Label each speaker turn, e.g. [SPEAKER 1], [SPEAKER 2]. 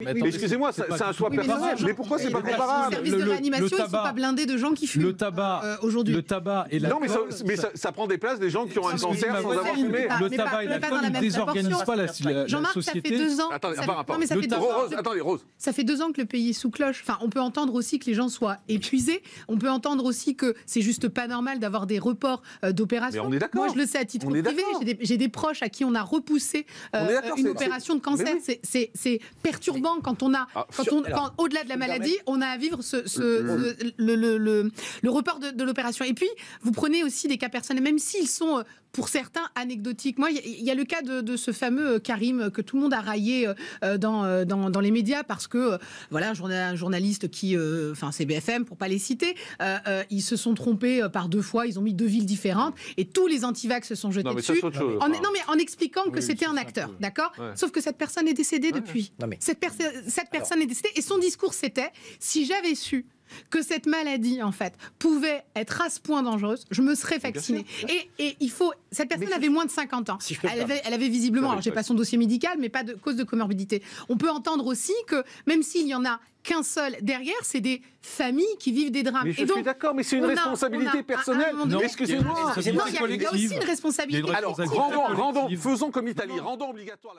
[SPEAKER 1] excusez-moi, c'est un choix personnel. Mais, pourquoi c'est pas comparable Les services de réanimation, ils sont pas blindés de gens qui fument. Le tabac, euh, aujourd'hui. Le tabac et la. Non, mais, ça, prend des places des gens qui ont un cancer sans avoir fumé. Le tabac et la ne désorganisent pas la, société. Jean-Marc, ça fait deux ans. ça fait deux ans. Ça fait deux ans que le pays est sous cloche. Enfin, on peut entendre aussi que les gens soient épuisés. On peut entendre aussi que c'est juste pas normal d'avoir des reports euh, d'opérations. on est d'accord. Moi, je le sais à titre privé. J'ai des proches à qui on a repoussé euh, une opération de cancer. C'est perturbant quand on a, ah, au-delà de la maladie, on a à vivre ce, mm, mm. le, le, report de, l'opération. Et puis, vous prenez aussi des cas personnels, même s'ils sont euh, pour certains anecdotiques. Moi, il y, a le cas de, ce fameux euh, Karim euh, que tout le monde a raillé dans, dans, les médias parce que, voilà, un, journaliste qui, enfin, c'est BFM pour pas les citer, ils se sont trompés par deux fois, ils ont mis deux villes différentes et tous les antivax se sont jetés dessus. en, non, mais en expliquant que c'était un acteur, d'accord Sauf que cette personne est décédée depuis. Cette personne cette personne est décédée. Et son discours, c'était si j'avais su que cette maladie, en fait, pouvait être à ce point dangereuse, je me serais vaccinée. Et, il faut. Cette personne avait moins de 50 ans. elle, avait, elle, avait, visiblement. Alors, j'ai pas son dossier médical, mais pas de cause de comorbidité. On peut entendre aussi que, même s'il y en a qu'un seul derrière, c'est des familles qui vivent des drames. Mais je suis d'accord, mais c'est une responsabilité personnelle. Excusez-moi. Il y a aussi une responsabilité. Alors, rendons, faisons comme l'Italie, rendons obligatoire.